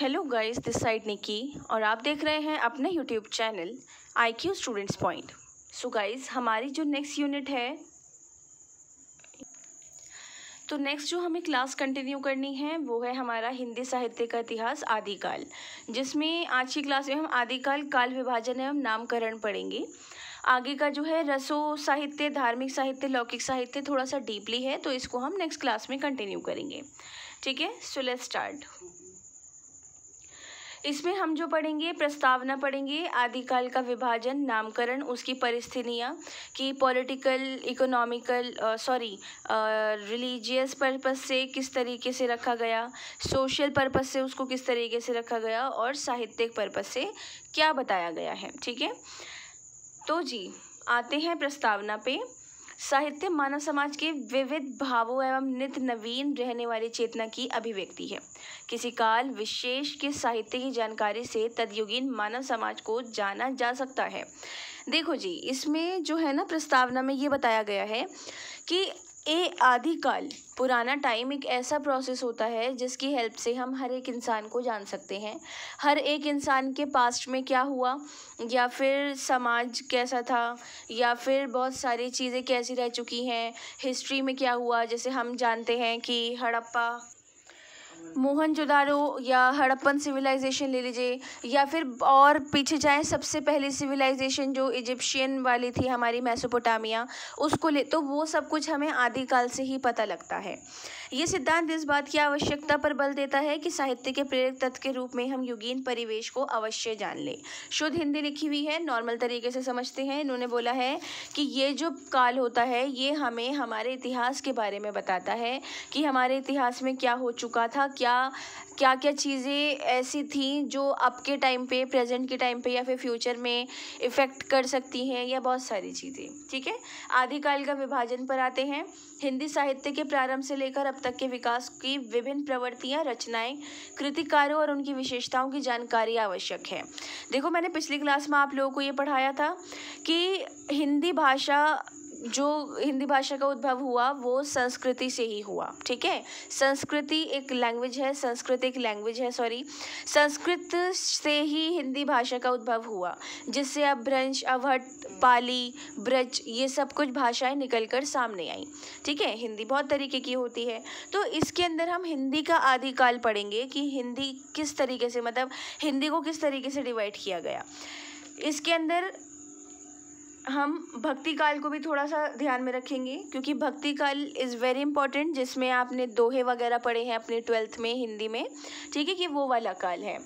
hello guys this side Nikki और आप देख रहे हैं अपना YouTube channel I Q students point so guys हमारी जो नेक्स्ट यूनिट है तो नेक्स्ट जो हमें क्लास कंटिन्यू करनी है वो है हमारा हिंदी साहित्य का इतिहास आदिकाल जिसमें आज की क्लास में हम आदिकाल काल विभाजन एवं नामकरण पढ़ेंगे आगे का जो है रसो साहित्य धार्मिक साहित्य लौकिक साहित्य थोड़ा सा डीपली है तो इसको हम नेक्स्ट क्लास में कंटिन्यू करेंगे ठीक है सो लेट्स स्टार्ट इसमें हम जो पढ़ेंगे प्रस्तावना पढ़ेंगे आदिकाल का विभाजन नामकरण उसकी परिस्थितियाँ कि political economical sorry religious purpose से किस तरीके से रखा गया सोशल पर्पस से उसको किस तरीके से रखा गया और साहित्यिक पर्पस से क्या बताया गया है ठीक है तो जी आते हैं प्रस्तावना पे साहित्य मानव समाज के विविध भावों एवं नित्य नवीन रहने वाली चेतना की अभिव्यक्ति है किसी काल विशेष के साहित्य की जानकारी से तदयुगीन मानव समाज को जाना जा सकता है देखो जी इसमें जो है ना प्रस्तावना में ये बताया गया है कि ए आदिकाल पुराना टाइम एक ऐसा प्रोसेस होता है जिसकी हेल्प से हम हर एक इंसान को जान सकते हैं हर एक इंसान के पास्ट में क्या हुआ या फिर समाज कैसा था या फिर बहुत सारी चीज़ें कैसी रह चुकी हैं हिस्ट्री में क्या हुआ जैसे हम जानते हैं कि हड़प्पा मोहनजोदाड़ो या हड़प्पन सिविलाइजेशन ले लीजिए या फिर और पीछे जाएं सबसे पहली सिविलाइजेशन जो इजिप्शियन वाली थी हमारी मेसोपोटामिया उसको ले तो वो सब कुछ हमें आदिकाल से ही पता लगता है ये सिद्धांत इस बात की आवश्यकता पर बल देता है कि साहित्य के प्रेरक तत्व के रूप में हम युगीन परिवेश को अवश्य जान लें शुद्ध हिंदी लिखी हुई है नॉर्मल तरीके से समझते हैं इन्होंने बोला है कि ये जो काल होता है ये हमें हमारे इतिहास के बारे में बताता है कि हमारे इतिहास में क्या हो चुका था क्या क्या क्या चीज़ें ऐसी थी जो अब के टाइम पे प्रेजेंट के टाइम पे या फिर फ्यूचर में इफ़ेक्ट कर सकती हैं या बहुत सारी चीज़ें ठीक है आदिकाल का विभाजन पर आते हैं हिंदी साहित्य के प्रारंभ से लेकर अब तक के विकास की विभिन्न प्रवृत्तियां रचनाएं कृतिकारों और उनकी विशेषताओं की जानकारी आवश्यक है देखो मैंने पिछली क्लास में आप लोगों को ये पढ़ाया था कि हिंदी भाषा जो हिंदी भाषा का उद्भव हुआ वो संस्कृति से ही हुआ ठीक है संस्कृति एक लैंग्वेज है संस्कृत एक लैंग्वेज है सॉरी संस्कृत से ही हिंदी भाषा का उद्भव हुआ जिससे अब भ्रंश अवहट पाली ब्रज ये सब कुछ भाषाएं निकल कर सामने आई ठीक है हिंदी बहुत तरीके की होती है तो इसके अंदर हम हिंदी का आदिकाल पढ़ेंगे कि हिंदी किस तरीके से मतलब हिंदी को किस तरीके से डिवाइड किया गया इसके अंदर हम भक्ति काल को भी थोड़ा सा ध्यान में रखेंगे क्योंकि भक्ति काल इज़ वेरी इंपॉर्टेंट जिसमें आपने दोहे वगैरह पढ़े हैं अपने ट्वेल्थ में हिंदी में ठीक है कि वो वाला काल है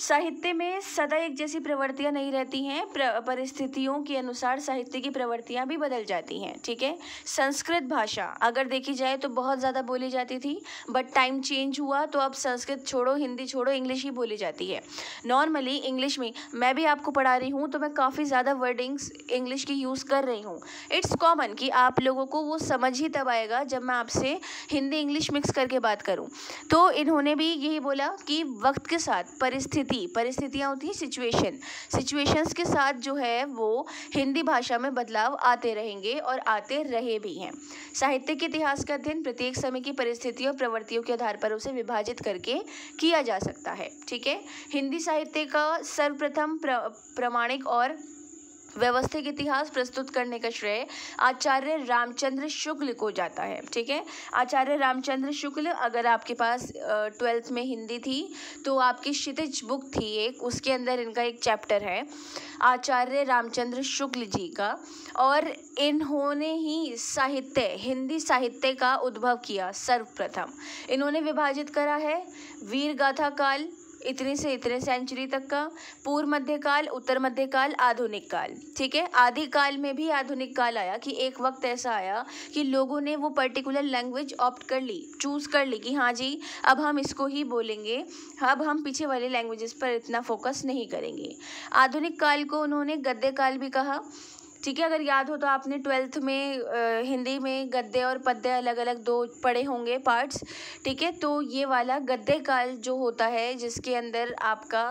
साहित्य में सदा एक जैसी प्रवृत्तियाँ नहीं रहती हैं परिस्थितियों के अनुसार साहित्य की प्रवृत्तियाँ भी बदल जाती हैं ठीक है संस्कृत भाषा अगर देखी जाए तो बहुत ज़्यादा बोली जाती थी बट टाइम चेंज हुआ तो अब संस्कृत छोड़ो हिंदी छोड़ो इंग्लिश ही बोली जाती है नॉर्मली इंग्लिश में मैं भी आपको पढ़ा रही हूँ तो मैं काफ़ी ज़्यादा वर्डिंग्स इंग्लिश की यूज़ कर रही हूँ इट्स कॉमन कि आप लोगों को वो समझ ही तब आएगा जब मैं आपसे हिंदी इंग्लिश मिक्स करके बात करूँ तो इन्होंने भी यही बोला कि वक्त के साथ परिस्थिति परिस्थिति परिस्थितियाँ होती हैं सिचुएशन सिचुएशंस के साथ जो है वो हिंदी भाषा में बदलाव आते रहेंगे और आते रहे भी हैं साहित्य के इतिहास का अध्ययन प्रत्येक समय की परिस्थितियों और प्रवृत्तियों के आधार पर उसे विभाजित करके किया जा सकता है ठीक है हिंदी साहित्य का सर्वप्रथम प्र, प्रामाणिक और व्यवस्थित इतिहास प्रस्तुत करने का श्रेय आचार्य रामचंद्र शुक्ल को जाता है ठीक है आचार्य रामचंद्र शुक्ल अगर आपके पास ट्वेल्थ में हिंदी थी तो आपकी क्षितिज बुक थी एक उसके अंदर इनका एक चैप्टर है आचार्य रामचंद्र शुक्ल जी का और इन्होंने ही साहित्य हिंदी साहित्य का उद्भव किया सर्वप्रथम इन्होंने विभाजित करा है वीर गाथा काल इतनी से इतने सेंचुरी तक का पूर्व मध्यकाल उत्तर मध्यकाल आधुनिक काल ठीक है आदि काल में भी आधुनिक काल आया कि एक वक्त ऐसा आया कि लोगों ने वो पर्टिकुलर लैंग्वेज ऑप्ट कर ली चूज़ कर ली कि हाँ जी अब हम इसको ही बोलेंगे अब हम पीछे वाले लैंग्वेजेस पर इतना फोकस नहीं करेंगे आधुनिक काल को उन्होंने गद्य काल भी कहा ठीक है अगर याद हो तो आपने ट्वेल्थ में आ, हिंदी में गद्दे और पद्य अलग अलग दो पढ़े होंगे पार्ट्स ठीक है तो ये वाला गद्दे काल जो होता है जिसके अंदर आपका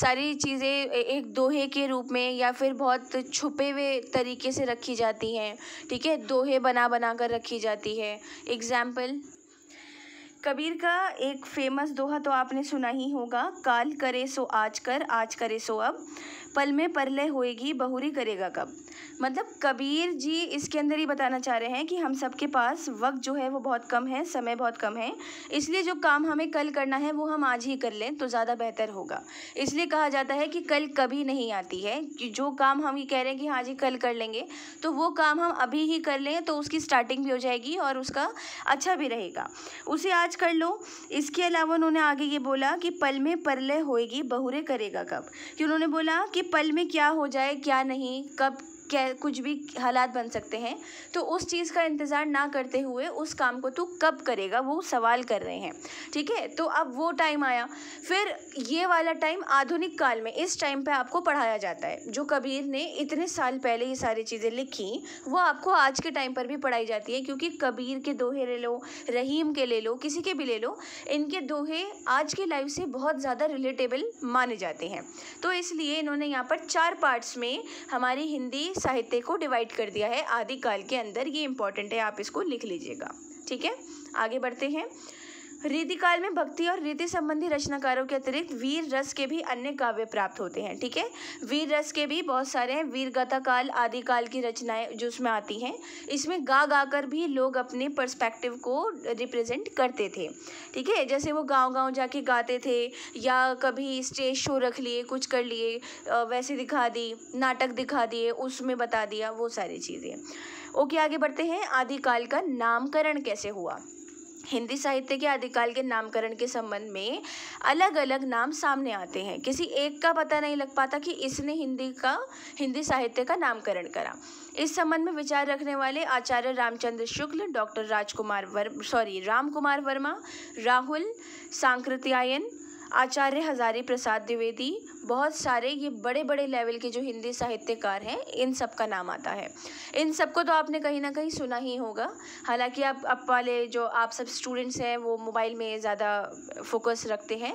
सारी चीज़ें एक दोहे के रूप में या फिर बहुत छुपे हुए तरीके से रखी जाती हैं ठीक है दोहे बना बना कर रखी जाती है एग्ज़ाम्पल कबीर का एक फेमस दोहा तो आपने सुना ही होगा काल करे सो आज कर आज करे सो अब पल में परलय होएगी बहुरी करेगा कब मतलब कबीर जी इसके अंदर ही बताना चाह रहे हैं कि हम सब के पास वक्त जो है वो बहुत कम है समय बहुत कम है इसलिए जो काम हमें कल करना है वो हम आज ही कर लें तो ज़्यादा बेहतर होगा इसलिए कहा जाता है कि कल कभी नहीं आती है कि जो काम हम ये कह रहे हैं कि हाँ जी कल कर लेंगे तो वो काम हम अभी ही कर लें तो उसकी स्टार्टिंग भी हो जाएगी और उसका अच्छा भी रहेगा उसे आज कर लो इसके अलावा उन्होंने आगे ये बोला कि पल में परलय होएगी बहुरे करेगा कब कि उन्होंने बोला कि पल में क्या हो जाए क्या नहीं कब कुछ भी हालात बन सकते हैं तो उस चीज़ का इंतज़ार ना करते हुए उस काम को तू कब करेगा वो सवाल कर रहे हैं ठीक है तो अब वो टाइम आया फिर ये वाला टाइम आधुनिक काल में इस टाइम पे आपको पढ़ाया जाता है जो कबीर ने इतने साल पहले ये सारी चीज़ें लिखी वो आपको आज के टाइम पर भी पढ़ाई जाती है क्योंकि कबीर के दोहे ले लो रहीम के ले लो किसी के भी ले लो इनके दोहे आज के लाइफ से बहुत ज़्यादा रिलेटेबल माने जाते हैं तो इसलिए इन्होंने यहाँ पर चार पार्ट्स में हमारी हिंदी साहित्य को डिवाइड कर दिया है आदिकाल के अंदर ये इंपॉर्टेंट है आप इसको लिख लीजिएगा ठीक है आगे बढ़ते हैं रीतिकाल में भक्ति और रीति संबंधी रचनाकारों के अतिरिक्त वीर रस के भी अन्य काव्य प्राप्त होते हैं ठीक है वीर रस के भी बहुत सारे हैं वीर गाथा काल आदि काल की रचनाएं जो उसमें आती हैं इसमें गा गा कर भी लोग अपने पर्सपेक्टिव को रिप्रेजेंट करते थे ठीक है जैसे वो गाँव गाँव जाके गाते थे या कभी स्टेज शो रख लिए कुछ कर लिए वैसे दिखा दी नाटक दिखा दिए उसमें बता दिया वो सारी चीज़ें ओके आगे बढ़ते हैं आदिकाल का नामकरण कैसे हुआ हिंदी साहित्य के आदिकाल के नामकरण के संबंध में अलग अलग नाम सामने आते हैं किसी एक का पता नहीं लग पाता कि इसने हिंदी का हिंदी साहित्य का नामकरण करा इस संबंध में विचार रखने वाले आचार्य रामचंद्र शुक्ल डॉक्टर राजकुमार वर्मा सॉरी राम कुमार वर्मा राहुल सांकृत्यायन आचार्य हजारी प्रसाद द्विवेदी बहुत सारे ये बड़े बड़े लेवल के जो हिंदी साहित्यकार हैं इन सब का नाम आता है इन सबको तो आपने कहीं ना कहीं सुना ही होगा हालांकि आप अब वाले जो आप सब स्टूडेंट्स हैं वो मोबाइल में ज़्यादा फोकस रखते हैं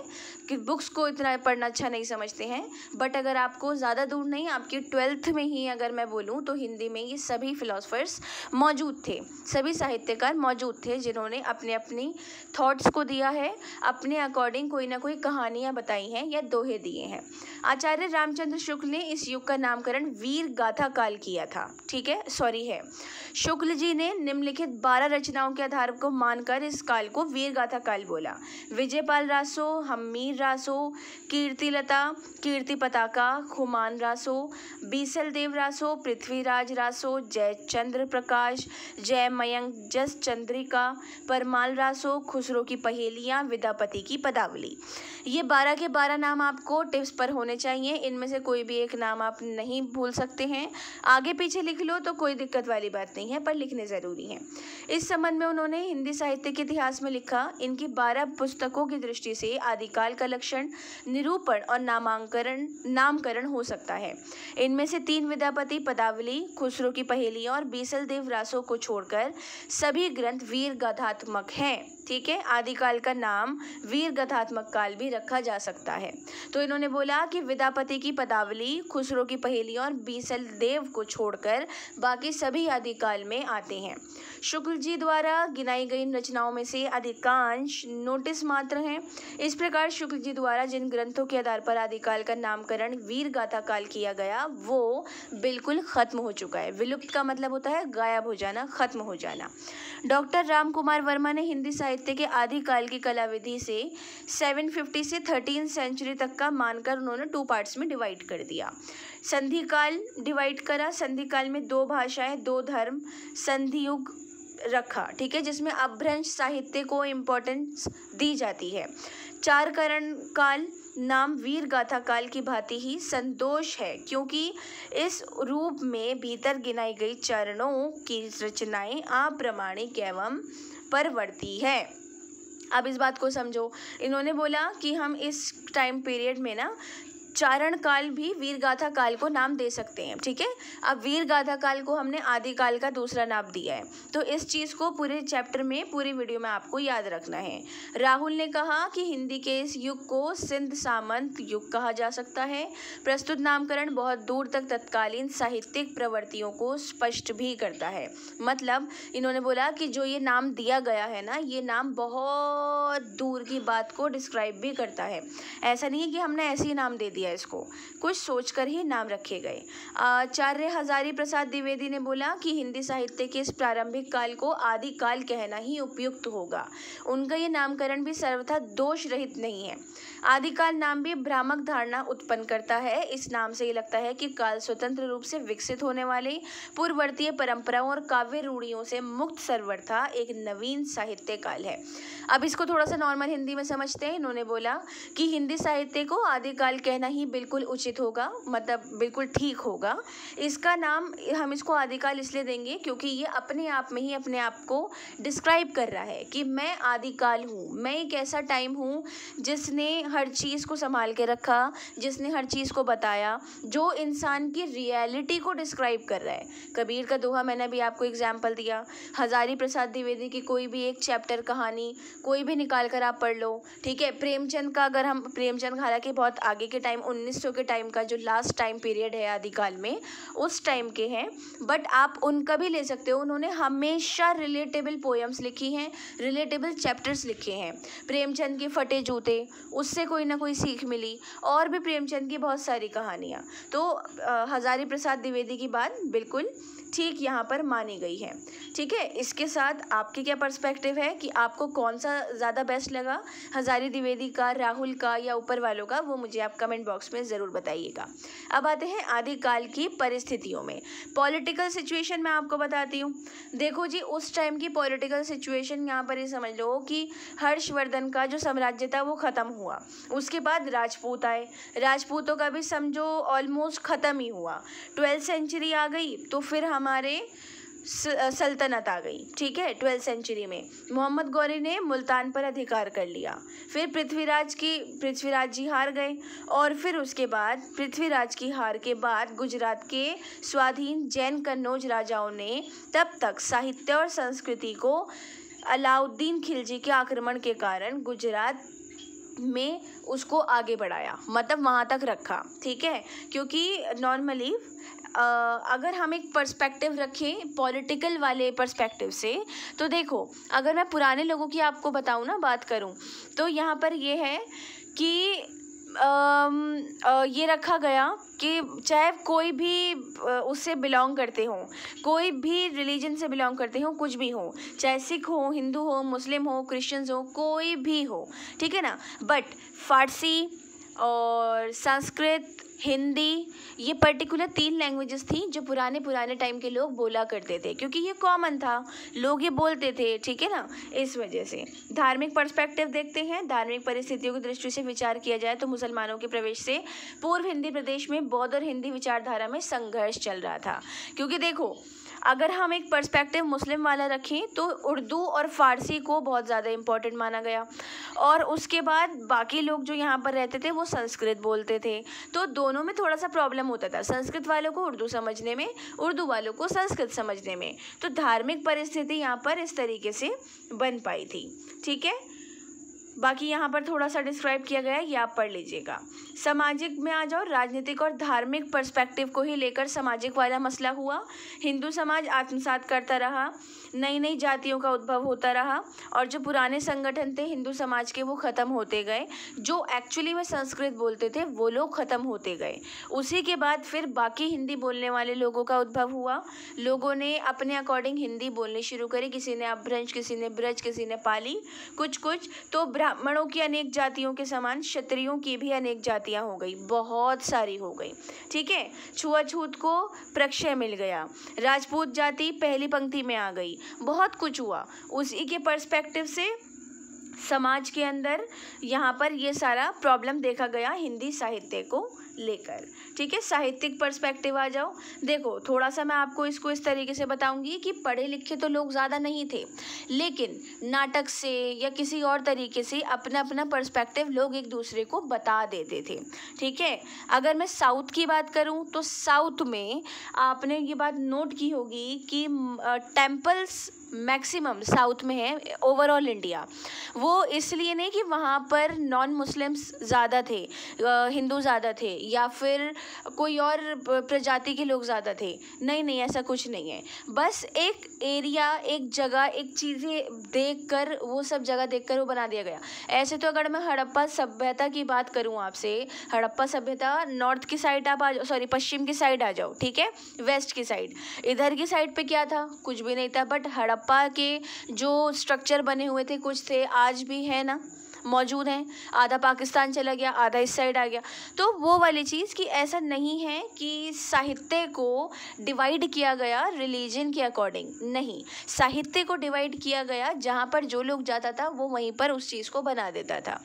कि बुक्स को इतना पढ़ना अच्छा नहीं समझते हैं बट अगर आपको ज़्यादा दूर नहीं आपकी ट्वेल्थ में ही अगर मैं बोलूँ तो हिंदी में ये सभी फ़िलासफ़र्स मौजूद थे सभी साहित्यकार मौजूद थे जिन्होंने अपने अपनी थाट्स को दिया है अपने अकॉर्डिंग कोई ना कोई कहानियाँ बताई हैं या दोहे दिए हैं आचार्य रामचंद्र शुक्ल ने इस युग का नामकरण वीर गाथा काल किया था ठीक है सॉरी है शुक्ल जी ने निम्नलिखित बारह रचनाओं के आधार को मानकर इस काल को वीरगाथा काल बोला विजयपाल रासो हमीर रासो कीर्तिलता कीर्ति पताका खुमान रासो बीसल देव रासो पृथ्वीराज रासो जय चंद्र प्रकाश जय मयंक जस चंद्रिका परमाल रासो खुसरो की पहेलियाँ विद्यापति की पदावली ये बारह के बारह नाम आपको टिप्स पर होने चाहिए इनमें से कोई भी एक नाम आप नहीं भूल सकते हैं आगे पीछे लिख लो तो कोई दिक्कत वाली बात नहीं नहीं है पर लिखने ज़रूरी हैं इस संबंध में उन्होंने हिंदी साहित्य के इतिहास में लिखा इनकी बारह पुस्तकों की दृष्टि से आदिकाल का लक्षण निरूपण और नामांकरण नामकरण हो सकता है इनमें से तीन विद्यापति पदावली खुसरो की पहेली और बीसल देव रासो को छोड़कर सभी ग्रंथ वीर गाथात्मक हैं ठीक है आदिकाल का नाम वीर गाथात्मक काल भी रखा जा सकता है तो इन्होंने बोला कि विद्यापति की पदावली खुसरो की पहेली और बीसल देव को छोड़कर बाकी सभी आदिकाल बल में आते हैं शुक्ल जी द्वारा गिनाई गई रचनाओं में से अधिकांश नोटिस मात्र हैं इस प्रकार शुक्ल जी द्वारा जिन ग्रंथों के आधार पर आदिकाल का नामकरण वीर गाथा काल किया गया वो बिल्कुल खत्म हो चुका है विलुप्त का मतलब होता है गायब हो जाना खत्म हो जाना डॉक्टर राम कुमार वर्मा ने हिंदी साहित्य के आदिकाल की कला विधि से 750 से 13 सेंचुरी तक का मानकर उन्होंने टू पार्ट्स में डिवाइड कर दिया संधिकाल डिवाइड करा संधिकाल में दो भाषाएं दो धर्म संधियुग रखा ठीक है जिसमें अभ्रंश साहित्य को इम्पोर्टेंस दी जाती है चार करण काल नाम वीर गाथा काल की भांति ही संतोष है क्योंकि इस रूप में भीतर गिनाई गई चरणों की रचनाएं अप्रमाणिक एवं परवर्ती है अब इस बात को समझो इन्होंने बोला कि हम इस टाइम पीरियड में ना चारण काल भी वीर गाथा काल को नाम दे सकते हैं ठीक है अब वीर गाथा काल को हमने आदि काल का दूसरा नाम दिया है तो इस चीज़ को पूरे चैप्टर में पूरी वीडियो में आपको याद रखना है राहुल ने कहा कि हिंदी के इस युग को सिंध सामंत युग कहा जा सकता है प्रस्तुत नामकरण बहुत दूर तक तत्कालीन साहित्यिक प्रवृत्तियों को स्पष्ट भी करता है मतलब इन्होंने बोला कि जो ये नाम दिया गया है ना ये नाम बहुत दूर की बात को डिस्क्राइब भी करता है ऐसा नहीं है कि हमने ऐसे ही नाम दे दिया दिया इसको कुछ सोचकर ही नाम रखे गए आचार्य हजारी प्रसाद द्विवेदी ने बोला कि हिंदी साहित्य के इस प्रारंभिक काल को आदि काल कहना ही उपयुक्त होगा उनका ये नामकरण भी सर्वथा दोष रहित नहीं है आदिकाल नाम भी भ्रामक धारणा उत्पन्न करता है इस नाम से ये लगता है कि काल स्वतंत्र रूप से विकसित होने वाले पूर्ववर्तीय परंपराओं और काव्य रूढ़ियों से मुक्त सर्वर था एक नवीन साहित्य काल है अब इसको थोड़ा सा नॉर्मल हिंदी में समझते हैं इन्होंने बोला कि हिंदी साहित्य को आदिकाल कहना ही बिल्कुल उचित होगा मतलब बिल्कुल ठीक होगा इसका नाम हम इसको आदिकाल इसलिए देंगे क्योंकि ये अपने आप में ही अपने आप को डिस्क्राइब कर रहा है कि मैं आदिकाल हूँ मैं एक ऐसा टाइम हूँ जिसने हर चीज़ को संभाल के रखा जिसने हर चीज़ को बताया जो इंसान की रियलिटी को डिस्क्राइब कर रहा है कबीर का दोहा मैंने अभी आपको एग्जाम्पल दिया हज़ारी प्रसाद द्विवेदी की कोई भी एक चैप्टर कहानी कोई भी निकाल कर आप पढ़ लो ठीक है प्रेमचंद का अगर हम प्रेमचंद हालांकि बहुत आगे के टाइम उन्नीस के टाइम का जो लास्ट टाइम पीरियड है आदिकाल में उस टाइम के हैं बट आप उनका भी ले सकते हो उन्होंने हमेशा रिलेटेबल पोएम्स लिखी हैं रिलेटेबल चैप्टर्स लिखे हैं प्रेमचंद के फटे जूते उससे कोई ना कोई सीख मिली और भी प्रेमचंद की बहुत सारी कहानियाँ तो हज़ारी प्रसाद द्विवेदी की बात बिल्कुल ठीक यहाँ पर मानी गई है ठीक है इसके साथ आपके क्या पर्सपेक्टिव है कि आपको कौन सा ज़्यादा बेस्ट लगा हज़ारी द्विवेदी का राहुल का या ऊपर वालों का वो मुझे आप कमेंट बॉक्स में ज़रूर बताइएगा अब आते हैं आदिकाल की परिस्थितियों में पॉलिटिकल सिचुएशन मैं आपको बताती हूँ देखो जी उस टाइम की पॉलिटिकल सिचुएशन यहाँ पर ये समझ लो कि हर्षवर्धन का जो साम्राज्य था वो ख़त्म हुआ उसके बाद राजपूत आए राजपूतों का भी समझो ऑलमोस्ट ख़त्म ही हुआ ट्वेल्थ सेंचुरी आ गई तो फिर हमारे सल्तनत आ गई ठीक है ट्वेल्थ सेंचुरी में मोहम्मद गौरी ने मुल्तान पर अधिकार कर लिया फिर पृथ्वीराज की पृथ्वीराज जी हार गए और फिर उसके बाद पृथ्वीराज की हार के बाद गुजरात के स्वाधीन जैन कन्नौज राजाओं ने तब तक साहित्य और संस्कृति को अलाउद्दीन खिलजी के आक्रमण के कारण गुजरात में उसको आगे बढ़ाया मतलब वहाँ तक रखा ठीक है क्योंकि नॉर्मली अगर हम एक पर्सपेक्टिव रखें पॉलिटिकल वाले पर्सपेक्टिव से तो देखो अगर मैं पुराने लोगों की आपको बताऊँ ना बात करूँ तो यहाँ पर ये है कि ये रखा गया कि चाहे कोई भी उससे बिलोंग करते हों कोई भी रिलीजन से बिलोंग करते हों कुछ भी हो चाहे सिख हो हिंदू हो मुस्लिम हो क्रिश्चियंस हो कोई भी हो ठीक है ना बट फारसी और संस्कृत हिंदी ये पर्टिकुलर तीन लैंग्वेजेस थी जो पुराने पुराने टाइम के लोग बोला करते थे क्योंकि ये कॉमन था लोग ये बोलते थे ठीक है ना इस वजह से धार्मिक पर्सपेक्टिव देखते हैं धार्मिक परिस्थितियों की दृष्टि से विचार किया जाए तो मुसलमानों के प्रवेश से पूर्व हिंदी प्रदेश में बौद्ध और हिंदी विचारधारा में संघर्ष चल रहा था क्योंकि देखो अगर हम एक पर्सपेक्टिव मुस्लिम वाला रखें तो उर्दू और फ़ारसी को बहुत ज़्यादा इम्पोर्टेंट माना गया और उसके बाद बाकी लोग जो यहाँ पर रहते थे वो संस्कृत बोलते थे तो दोनों में थोड़ा सा प्रॉब्लम होता था संस्कृत वालों को उर्दू समझने में उर्दू वालों को संस्कृत समझने में तो धार्मिक परिस्थिति यहाँ पर इस तरीके से बन पाई थी ठीक है बाकी यहाँ पर थोड़ा सा डिस्क्राइब किया गया है ये आप पढ़ लीजिएगा सामाजिक में आ जाओ राजनीतिक और धार्मिक पर्सपेक्टिव को ही लेकर सामाजिक वाला मसला हुआ हिंदू समाज आत्मसात करता रहा नई नई जातियों का उद्भव होता रहा और जो पुराने संगठन थे हिंदू समाज के वो ख़त्म होते गए जो एक्चुअली में संस्कृत बोलते थे वो लोग ख़त्म होते गए उसी के बाद फिर बाकी हिंदी बोलने वाले लोगों का उद्भव हुआ लोगों ने अपने अकॉर्डिंग हिंदी बोलनी शुरू करी किसी ने अभ्रंश किसी ने ब्रज किसी ने पाली कुछ कुछ तो ब्राह्मणों की अनेक जातियों के समान क्षत्रियों की भी अनेक जातियाँ हो गई बहुत सारी हो गई ठीक है छुआछूत को प्रक्षय मिल गया राजपूत जाति पहली पंक्ति में आ गई बहुत कुछ हुआ उसी के पर्सपेक्टिव से समाज के अंदर यहाँ पर ये सारा प्रॉब्लम देखा गया हिंदी साहित्य को लेकर ठीक है साहित्यिक पर्सपेक्टिव आ जाओ देखो थोड़ा सा मैं आपको इसको इस तरीके से बताऊंगी कि पढ़े लिखे तो लोग ज़्यादा नहीं थे लेकिन नाटक से या किसी और तरीके से अपना अपना पर्सपेक्टिव लोग एक दूसरे को बता देते थे ठीक है अगर मैं साउथ की बात करूँ तो साउथ में आपने ये बात नोट की होगी कि टेम्पल्स मैक्सिमम साउथ में है ओवरऑल इंडिया वो इसलिए नहीं कि वहाँ पर नॉन मुस्लिम्स ज़्यादा थे हिंदू ज़्यादा थे या फिर कोई और प्रजाति के लोग ज़्यादा थे नहीं नहीं ऐसा कुछ नहीं है बस एक एरिया एक जगह एक चीज़ें देख कर वो सब जगह देख कर वो बना दिया गया ऐसे तो अगर मैं हड़प्पा सभ्यता की बात करूँ आपसे हड़प्पा सभ्यता नॉर्थ की साइड आप आ जाओ सॉरी पश्चिम की साइड आ जाओ ठीक है वेस्ट की साइड इधर की साइड पे क्या था कुछ भी नहीं था बट हड़प्पा हड़प्पा के जो स्ट्रक्चर बने हुए थे कुछ थे आज भी है ना मौजूद हैं आधा पाकिस्तान चला गया आधा इस साइड आ गया तो वो वाली चीज़ कि ऐसा नहीं है कि साहित्य को डिवाइड किया गया रिलीजन के अकॉर्डिंग नहीं साहित्य को डिवाइड किया गया जहाँ पर जो लोग जाता था वो वहीं पर उस चीज़ को बना देता था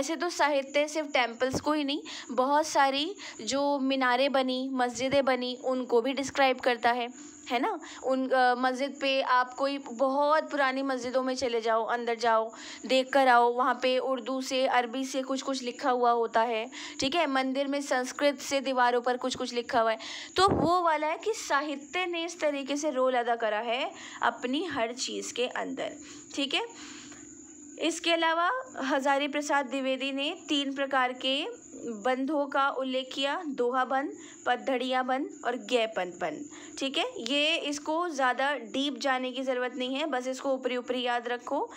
ऐसे तो साहित्य सिर्फ टेम्पल्स को ही नहीं बहुत सारी जो मीनारें बनी मस्जिदें बनी उनको भी डिस्क्राइब करता है है ना उन मस्जिद पे आप कोई बहुत पुरानी मस्जिदों में चले जाओ अंदर जाओ देख कर आओ वहाँ पे उर्दू से अरबी से कुछ कुछ लिखा हुआ होता है ठीक है मंदिर में संस्कृत से दीवारों पर कुछ कुछ लिखा हुआ है तो वो वाला है कि साहित्य ने इस तरीके से रोल अदा करा है अपनी हर चीज़ के अंदर ठीक है इसके अलावा हजारी प्रसाद द्विवेदी ने तीन प्रकार के बंधों का उल्लेख किया दोहा बंद पतधड़िया बंद और गैपन बंद ठीक है ये इसको ज़्यादा डीप जाने की ज़रूरत नहीं है बस इसको ऊपरी ऊपरी याद रखो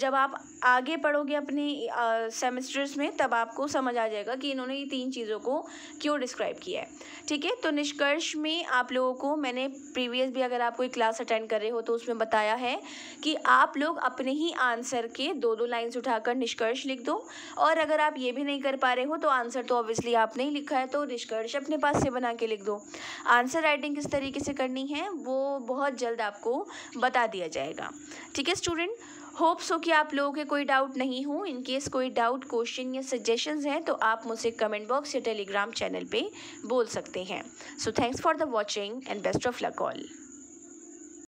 जब आप आगे पढ़ोगे अपने सेमेस्टर्स में तब आपको समझ आ जाएगा कि इन्होंने ये तीन चीज़ों को क्यों डिस्क्राइब किया है ठीक है तो निष्कर्ष में आप लोगों को मैंने प्रीवियस भी अगर आप कोई क्लास अटेंड कर रहे हो तो उसमें बताया है कि आप लोग अपने ही आंसर के दो दो लाइन्स उठाकर निष्कर्ष लिख दो और अगर आप ये भी नहीं कर पा रहे हो तो आंसर आंसर तो ऑब्वियसली आपने ही लिखा है तो निष्कर्ष अपने पास से बना के लिख दो आंसर राइटिंग किस तरीके से करनी है वो बहुत जल्द आपको बता दिया जाएगा ठीक है स्टूडेंट होप सो कि आप लोगों के कोई डाउट नहीं हो इन केस कोई डाउट क्वेश्चन या सजेशंस हैं तो आप मुझे कमेंट बॉक्स या टेलीग्राम चैनल पे बोल सकते हैं so thanks for the watching and best of luck all